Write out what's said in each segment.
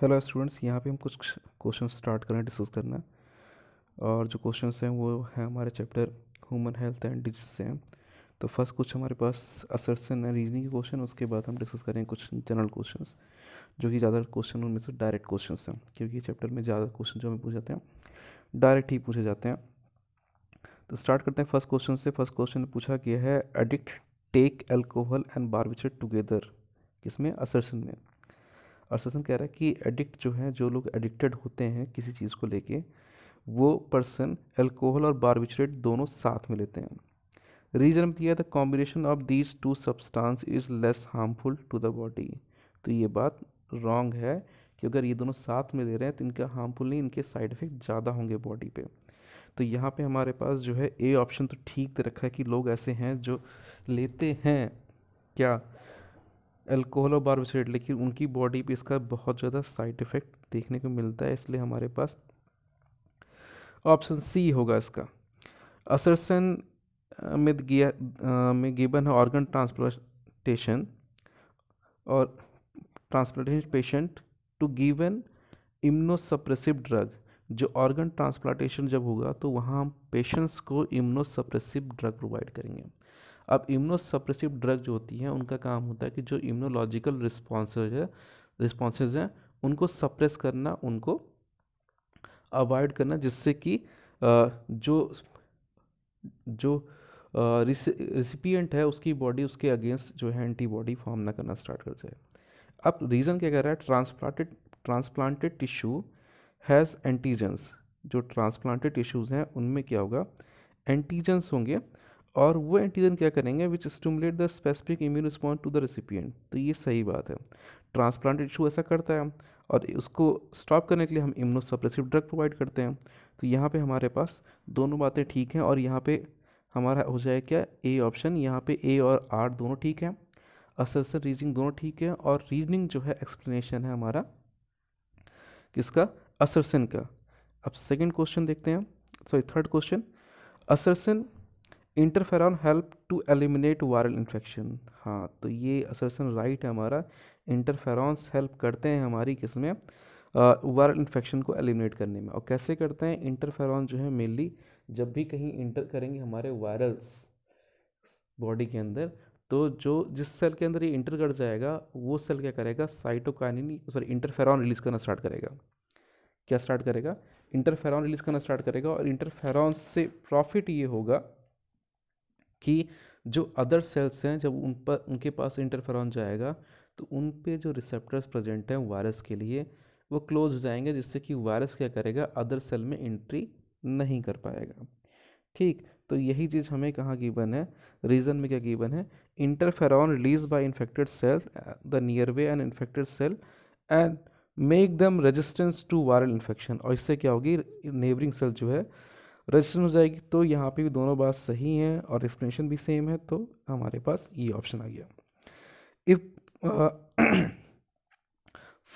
hello students यहाँ पे हम कुछ क्वेश्चन स्टार्ट करें डिस्कस करना और जो क्वेश्चन हैं वो हैं हमारे chapter human health and disease से हैं तो फर्स्ट कुछ हमारे पास असरसन एंड रीजनिंग के क्वेश्चन उसके बाद हम डिस्कस करें कुछ जनरल क्वेश्चन जो कि ज़्यादा क्वेश्चन उनमें से डायरेक्ट क्वेश्चन हैं क्योंकि चैप्टर में ज़्यादा क्वेश्चन जो हमें पूछे जाते हैं डायरेक्ट ही पूछे जाते हैं तो स्टार्ट करते हैं फर्स्ट क्वेश्चन से फर्स्ट क्वेश्चन पूछा गया है addict take alcohol and barbiturate together किसमें असर्सन में और कह रहा है कि एडिक्ट जो है जो लोग एडिक्टेड होते हैं किसी चीज़ को लेके वो पर्सन अल्कोहल और बारबिचरेट दोनों साथ में लेते हैं रीजन दिया the combination of these two substance is less harmful to the body तो ये बात रॉन्ग है कि अगर ये दोनों साथ में ले रहे हैं तो इनका हार्मफुल नहीं इनके साइड इफ़ेक्ट ज़्यादा होंगे बॉडी पे तो यहाँ पे हमारे पास जो है ए ऑप्शन तो ठीक रखा है कि लोग ऐसे हैं जो लेते हैं क्या अल्कोहल और बारबोसिडेट लेकिन उनकी बॉडी पे इसका बहुत ज़्यादा साइड इफ़ेक्ट देखने को मिलता है इसलिए हमारे पास ऑप्शन सी होगा इसका असरसन में गिया में गिबन है ऑर्गन ट्रांसप्लांटेशन और transplantation patient to given immunosuppressive drug जो ऑर्गन ट्रांसप्लांटेशन जब होगा तो वहाँ हम पेशेंट्स को इम्नोसप्रेसिव ड्रग प्रोवाइड करेंगे अब इम्यूनोसप्रेसिव ड्रग जो होती हैं उनका काम होता है कि जो इम्यूनोलॉजिकल रिस्पॉन्स है रिस्पॉन्सेज हैं उनको सप्रेस करना उनको अवॉइड करना जिससे कि जो जो रिसिपियंट है उसकी बॉडी उसके अगेंस्ट जो है एंटीबॉडी फॉर्म ना करना स्टार्ट कर जाए अब रीज़न क्या कह रहा है transplanted transplanted tissue has antigens जो ट्रांसप्लांटेड टिश्यूज़ हैं उनमें क्या होगा एंटीजेंस होंगे और वो एंटीजन क्या करेंगे which stimulate the specific immune response to the recipient तो ये सही बात है ट्रांसप्लांट इशू ऐसा करता है और उसको स्टॉप करने के लिए हम इम्यूनो सप्रेसिव ड्रग प्रोवाइड करते हैं तो यहाँ पे हमारे पास दोनों बातें ठीक हैं और यहाँ पे हमारा हो जाए क्या ए ऑप्शन यहाँ पे ए और आर दोनों ठीक हैं असरसर रीजनिंग दोनों ठीक है और रीजनिंग जो है एक्सप्लेनेशन है हमारा किसका असरसन का अब सेकेंड क्वेश्चन देखते हैं sorry third question assertion interferon help to eliminate viral infection हाँ तो ये असरसन राइट है हमारा इंटरफेरॉन्स हेल्प करते हैं हमारी किस में वायरल इन्फेक्शन को एलिमिनेट करने में और कैसे करते हैं इंटरफेरॉन जो है मेनली जब भी कहीं इंटर करेंगे हमारे वायरल्स बॉडी के अंदर तो जो जिस सेल के अंदर ये इंटर कर जाएगा वो सेल क्या करेगा साइटोकाइनिन सॉरी इंटरफेरॉन रिलीज़ करना स्टार्ट करेगा क्या स्टार्ट करेगा इंटरफेरॉन रिलीज़ करना स्टार्ट करेगा और इंटरफेरॉन से प्रॉफिट ये होगा कि जो अदर सेल्स हैं जब उन पर उनके पास इंटरफेरॉन जाएगा तो उन पे जो रिसेप्टर्स प्रेजेंट हैं वायरस के लिए वो क्लोज हो जाएंगे जिससे कि वायरस क्या करेगा अदर सेल में एंट्री नहीं कर पाएगा ठीक तो यही चीज़ हमें कहाँ गिवन है रीज़न में क्या गिवन है interferon release by infected cells the nearby and infected cell and make them resistance to viral infection और इससे क्या होगी नेबरिंग सेल जो है रजिस्टर हो जाएगी तो यहाँ पे भी दोनों बात सही हैं और एक्सप्लेनेशन भी सेम है तो हमारे पास ये ऑप्शन आ गया if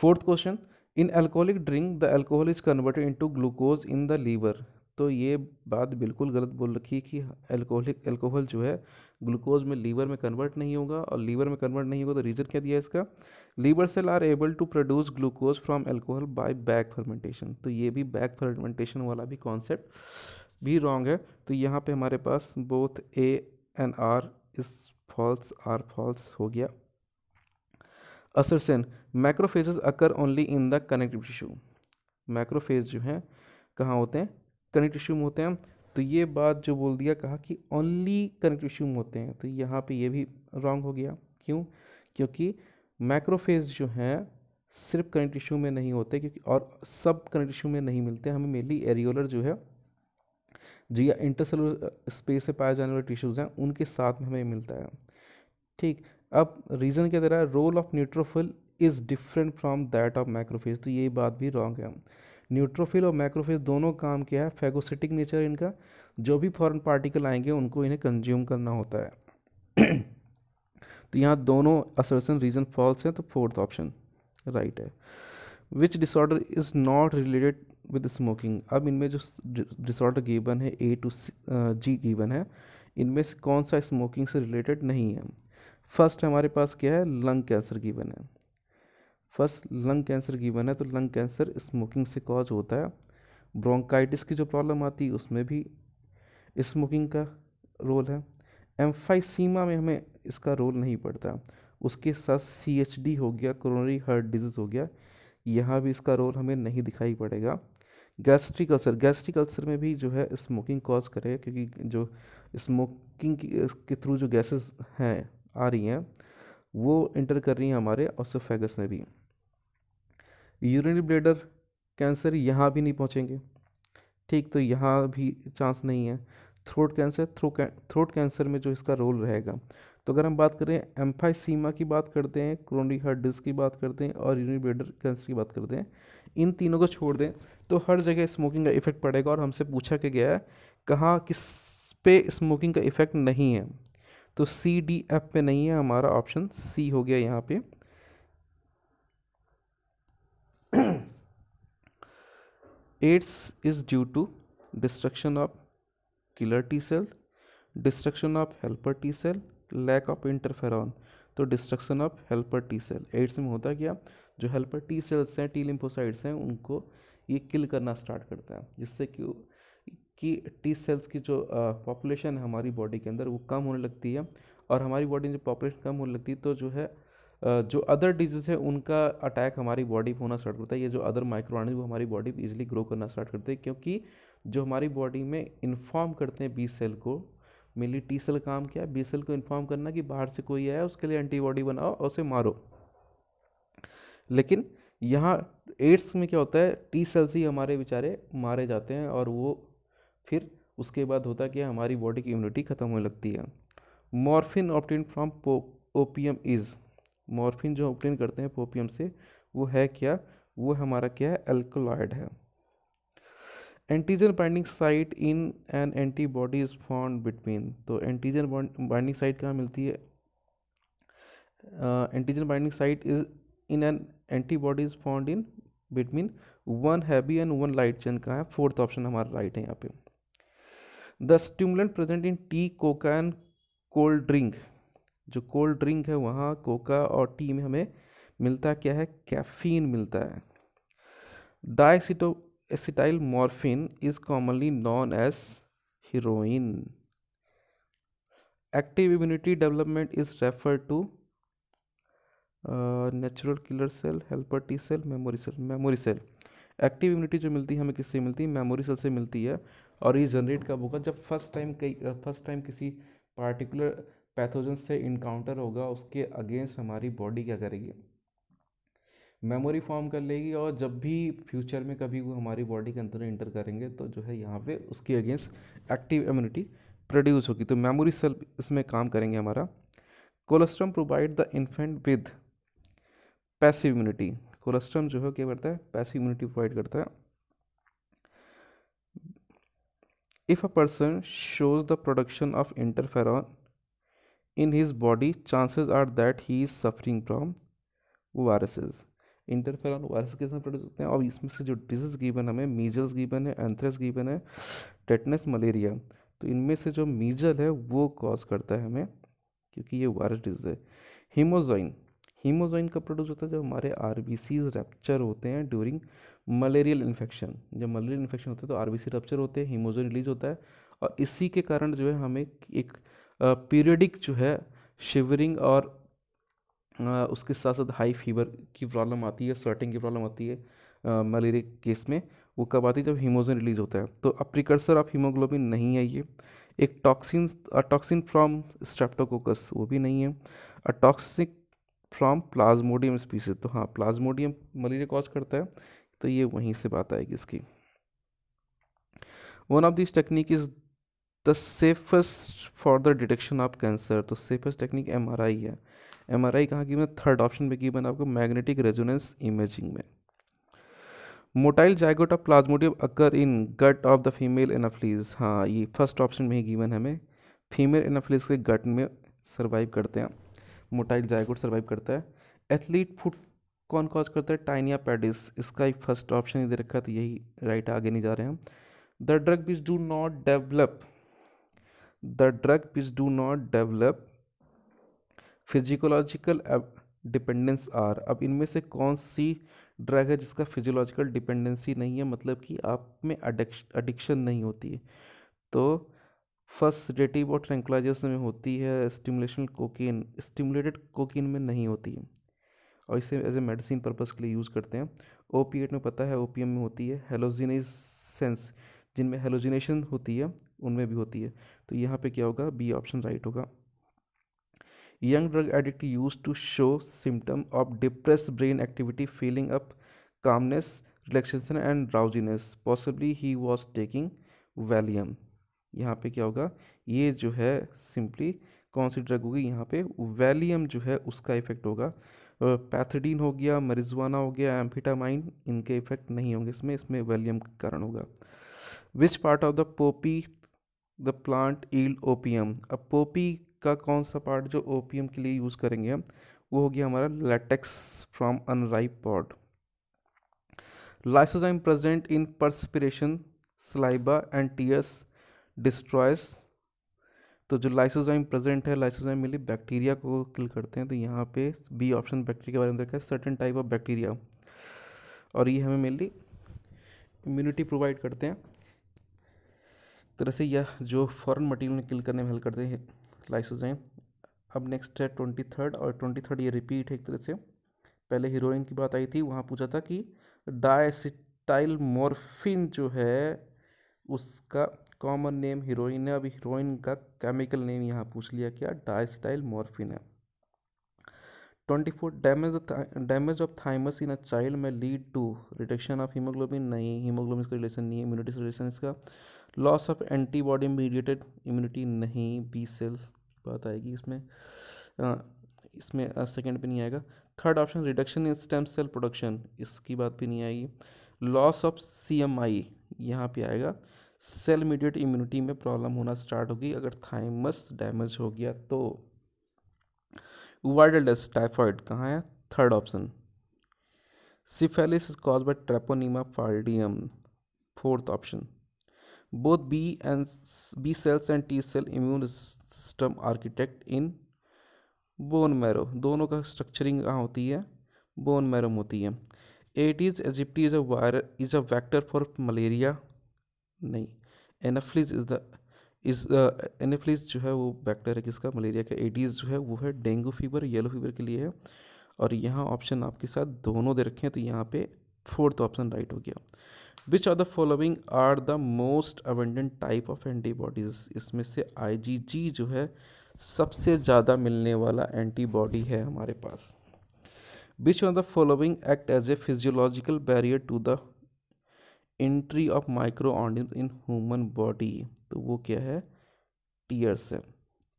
fourth question in alcoholic drink the alcohol is converted into glucose in the liver तो ये बात बिल्कुल गलत बोल रखी है कि एल्कोहलिक एल्कोहल जो है ग्लूकोज में लीवर में कन्वर्ट नहीं होगा और लीवर में कन्वर्ट नहीं होगा तो रीज़न क्या दिया है इसका liver cell are able to produce glucose from alcohol by back fermentation तो ये भी बैक फर्मेंटेशन वाला भी कॉन्सेप्ट भी रॉन्ग है तो यहाँ पे हमारे पास both A and R is false R false हो गया assertion macrophage occur only in the connective tissue macrophage जो हैं कहाँ होते हैं कनेक्ट टिश्यू में होते हैं तो ये बात जो बोल दिया कहा कि ओनली कनेक्टिव टिश्यू में होते हैं तो यहाँ पे ये भी रॉन्ग हो गया क्यों क्योंकि मैक्रोफेज जो हैं सिर्फ कनेक्ट टिश्यू में नहीं होते क्योंकि और सब कनेक्ट टिश्यू में नहीं मिलते हमें मेनली एरियोलर जो है जी इंटरसेलुलर हाँ, स्पेस से पाए जाने वाले टिश्यूज़ हैं उनके साथ में हमें मिलता है ठीक अब रीज़न क्या दे रहा है role of neutrophil is different from that of macrophage तो ये बात भी रॉन्ग है न्यूट्रोफिल और मैक्रोफेज दोनों काम क्या है फेगोसिटिक नेचर इनका जो भी फॉरन पार्टिकल आएंगे उनको इन्हें कंज्यूम करना होता है तो यहाँ दोनों असर्सन रीजन फॉल्स हैं तो फोर्थ ऑप्शन राइट है which disorder is not related with smoking अब इनमें जो डिसऑर्डर गिवन है ए टू जी गिवन है इनमें से कौन सा स्मोकिंग से रिलेटेड नहीं है फर्स्ट हमारे पास क्या है लंग कैंसर गिवन है फर्स्ट लंग कैंसर गिवन है तो लंग कैंसर स्मोकिंग से कॉज होता है ब्रोंकाइटिस की जो प्रॉब्लम आती है उसमें भी स्मोकिंग का रोल है एम्फाइसीमा में हमें इसका रोल नहीं पड़ता उसके साथ सी हो गया कोरोनरी हार्ट डिजीज़ हो गया यहाँ भी इसका रोल हमें नहीं दिखाई पड़ेगा गैस्ट्रिक अल्सर गैस्ट्रिक अल्सर में भी जो है स्मोकिंग कॉज करेगा क्योंकि जो स्मोकिंग के थ्रू जो गैसेस हैं आ रही हैं वो इंटर कर रही हैं हमारे ऑसोफेगस में भी यूरिनरी ब्लेडर कैंसर यहाँ भी नहीं पहुँचेंगे ठीक तो यहाँ भी चांस नहीं है throat cancer throw throat cancer में जो इसका रोल रहेगा तो अगर हम बात करें एम्फाइसीमा की बात करते हैं क्रोनिक हार्ट डिस्क की बात करते हैं और यूनिबेडर कैंसर की बात करते हैं इन तीनों को छोड़ दें तो हर जगह स्मोकिंग का इफेक्ट पड़ेगा और हमसे पूछा के गया है कहाँ किस पे स्मोकिंग का इफेक्ट नहीं है तो सी डी एफ पे नहीं है हमारा ऑप्शन सी हो गया यहाँ पे AIDS is due to destruction of killer T cell destruction of helper T cell lack of interferon तो destruction of helper T cell AIDS में होता क्या जो हेल्पर टी सेल्स हैं टी लिम्फोसाइड्स हैं उनको ये किल करना स्टार्ट करता है जिससे कि कि टी सेल्स की जो पॉपुलेशन है हमारी बॉडी के अंदर वो कम होने लगती है और हमारी बॉडी में जब पॉपुलेशन कम होने लगती है तो जो है जो अदर डिजीज है उनका अटैक हमारी बॉडी पर होना स्टार्ट करता है ये जो अदर माइक्रो वो हमारी बॉडी पर ईजिली ग्रो करना स्टार्ट करते हैं क्योंकि जो हमारी बॉडी में इन्फॉर्म करते हैं बी सेल को मेनली टी सेल काम किया बी सेल को इन्फॉर्म करना कि बाहर से कोई आया उसके लिए एंटीबॉडी बनाओ और उसे मारो लेकिन यहाँ एड्स में क्या होता है टी सेल्स ही हमारे बेचारे मारे जाते हैं और वो फिर उसके बाद होता है कि हमारी बॉडी की इम्यूनिटी ख़त्म होने लगती है morphine obtained from opium is morphine जो ऑप्टेन करते हैं पोपियम से वो है क्या वो हमारा क्या है एल्कोलॉयड है antigen binding site in an antibody is found between तो एंटीजन बाइंडिंग साइट कहाँ मिलती है antigen binding site is in an antibody is found in between one heavy and one light chain कहाँ है फोर्थ ऑप्शन हमारा right है यहाँ पे the stimulant present in tea coca and cold drink जो कोल्ड ड्रिंक है वहाँ Coca और टी में हमें मिलता क्या है कैफीन मिलता है diaceto acetyl morphine is commonly known as heroin active immunity development is refer to natural killer cell helper T cell memory cell memory cell active immunity जो मिलती है हमें किससे मिलती है मेमोरी सेल से मिलती है और ये जनरेट कब होगा जब फर्स्ट टाइम कई फर्स्ट uh, टाइम किसी पार्टिकुलर पैथोजन से इनकाउंटर होगा उसके अगेंस्ट हमारी बॉडी क्या करेगी मेमोरी फॉर्म कर लेगी और जब भी फ्यूचर में कभी वो हमारी बॉडी के अंदर इंटर करेंगे तो जो है यहाँ पे उसकी अगेंस्ट एक्टिव इम्यूनिटी प्रोड्यूस होगी तो मेमोरी सेल इसमें काम करेंगे हमारा colostrum provide the infant with passive immunity colostrum जो है क्या करता है पैसिव इम्यूनिटी प्रोवाइड करता है if a person shows the production of interferon in his body chances are that he is suffering from viruses interferon virus के साथ produce होते हैं और इसमें से जो डिजीज़ गिवन हमें मीजल्स गिवन है एंथ्रेस गिवन है टेटनेस मलेरिया तो इनमें से जो मीजल है वो कॉज करता है हमें क्योंकि ये वायरस डिजीज है हीमोजोइन हीमोजोइन का प्रोड्यूस होता है जब हमारे आर रैप्चर होते हैं ड्यूरिंग मलेरियल इन्फेक्शन जब मलेरियल इन्फेक्शन होता है तो आर रैप्चर होते हैं हीमोजोइन रिलीज होता है और इसी के कारण जो है हमें एक पीरियडिक जो है शिवरिंग और उसके साथ साथ हाई फीवर की प्रॉब्लम आती है स्वेटिंग की प्रॉब्लम आती है मलेरिया केस में वो कब आती है जब हीमोजन रिलीज होता है तो अब प्रिकर्सर ऑफ हीमोग्लोबिन नहीं है ये एक टॉक्सिन टॉक्सिन फ्रॉम स्ट्रेप्टोकोकस वो भी नहीं है a toxic from plasmodium species तो हाँ प्लाज्मोडियम मलेरिया कॉज करता है तो ये वहीं से बात आएगी इसकी one of this technique is the safest for the detection of cancer तो सेफेस्ट टेक्निक एम है एम आर आई कहाँ की थर्ड ऑप्शन पे की मैंने आपको मैग्नेटिक रेजोनेंस इमेजिंग में motile of plasmodium occur in gut of the female anopheles हाँ ये फर्स्ट ऑप्शन में ही गिवन हमें फीमेल एनाफ्लीज के गट में सर्वाइव करते हैं मोटाइल जाइगोट सर्वाइव करता है एथलीट फुट कौन कॉज करता है टाइनिया पेडिस इसका ही फर्स्ट ऑप्शन ही दे रखा तो यही राइट आगे नहीं जा रहे हैं the drug which do not develop the drug which do not develop physiological dependence are अब इनमें से कौन सी ड्रग है जिसका फिजियोलॉजिकल डिपेंडेंसी नहीं है मतलब कि आप में एडिक्शन नहीं होती है तो फर्स्ट डेटिव और ट्रेंकुलाइजर्स में होती है स्टिमुलेशन कोकीन स्टिमुलेटेड कोकीन में नहीं होती है और इसे एज ए मेडिसिन पर्पज़ के लिए यूज़ करते हैं ओपीएट में पता है ओपीएम में होती है हेलोजिनेसेंस जिनमें हेलोजिनेशन होती है उनमें भी होती है तो यहाँ पे क्या होगा बी ऑप्शन राइट होगा young drug addict used to show symptom of depressed brain activity feeling up calmness relaxation and drowsiness possibly he was taking Valium यहाँ पे क्या होगा ये जो है सिंपली कौन सी ड्रग होगी यहाँ पे वैलियम जो है उसका इफेक्ट होगा पैथडीन हो गया मरिजवाना हो गया एम्फिटामाइन इनके इफेक्ट नहीं होंगे इसमें इसमें वैलियम का कारण होगा which part of the poppy the plant yield opium अब पोपी का कौन सा पार्ट जो ओ के लिए यूज़ करेंगे हम वो हो गया हमारा latex from unripe pod lysozyme present in perspiration saliva and tears destroys तो जो लाइसोजाइम प्रेजेंट है लाइसोजाइम मिली बैक्टीरिया को किल करते हैं तो यहाँ पे बी ऑप्शन बैक्टीरिया के बारे में रखा है सर्टन टाइप ऑफ बैक्टीरिया और ये हमें मेनली इम्यूनिटी प्रोवाइड करते हैं तरह से यह जो फॉरेन मटेरियल किल करने में हेल्प करते हैं लाइसोजाइम अब नेक्स्ट है ट्वेंटी थर्ड और ट्वेंटी थर्ड ये रिपीट है एक तरह से पहले हीरोइन की बात आई थी वहाँ पूछा था कि डायसिटाइल मोरफिन जो है उसका कॉमन नेम हीरोइन है अभी हीरोइन का केमिकल नेम यहाँ पूछ लिया क्या डायसिटाइल मोरफिन है twenty four damage damage of thymus in a child में lead to reduction of haemoglobin नहीं हीमोग्लोबिन का रिलेशन नहीं है इम्यूनिटी से रिलेशन इसका loss of antibody mediated immunity नहीं बी सेल बात आएगी इसमें आ, इसमें सेकेंड पे नहीं आएगा third option reduction in stem cell production इसकी बात भी नहीं आएगी loss of C M I यहाँ पर आएगा सेल मीडिएट इम्यूनिटी में प्रॉब्लम होना स्टार्ट होगी अगर थाइमस डैमेज हो गया तो वर्डलेस डेस्ट टाइफॉइड कहाँ है third option syphilis is cause by treponema pallidum fourth option both b and b cells and t cell immune system architect in bone marrow dono ka structuring kahan hoti hai bone marrow hoti hai है Aedes aegypti is a वायर is a vector for malaria नहीं Anopheles is the इस एनेफ्लिस जो है वो बैक्टर है किसका malaria का एडीज़ जो है वो है डेंगू फीवर येलो फीवर के लिए है और यहाँ ऑप्शन आपके साथ दोनों दे रखे हैं तो यहाँ पे फोर्थ ऑप्शन राइट हो गया which are the following are the most abundant type of antibodies इसमें से आईजीजी जो है सबसे ज़्यादा मिलने वाला एंटीबॉडी है हमारे पास which are the following act as a physiological barrier to the entry of micro ऑर्डिन इन ह्यूमन बॉडी तो वो क्या है टीयर्स है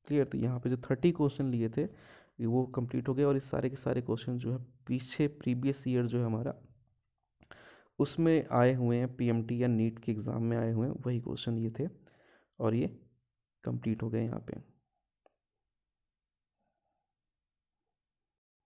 क्लियर तो यहाँ पे जो थर्टी क्वेश्चन लिए थे वो कंप्लीट हो गए और इस सारे के सारे क्वेश्चन जो है पीछे प्रीवियस ईयर जो है हमारा उसमें आए हुए हैं पीएमटी या नीट के एग्ज़ाम में आए हुए हैं वही क्वेश्चन ये थे और ये कंप्लीट हो गए यहाँ पे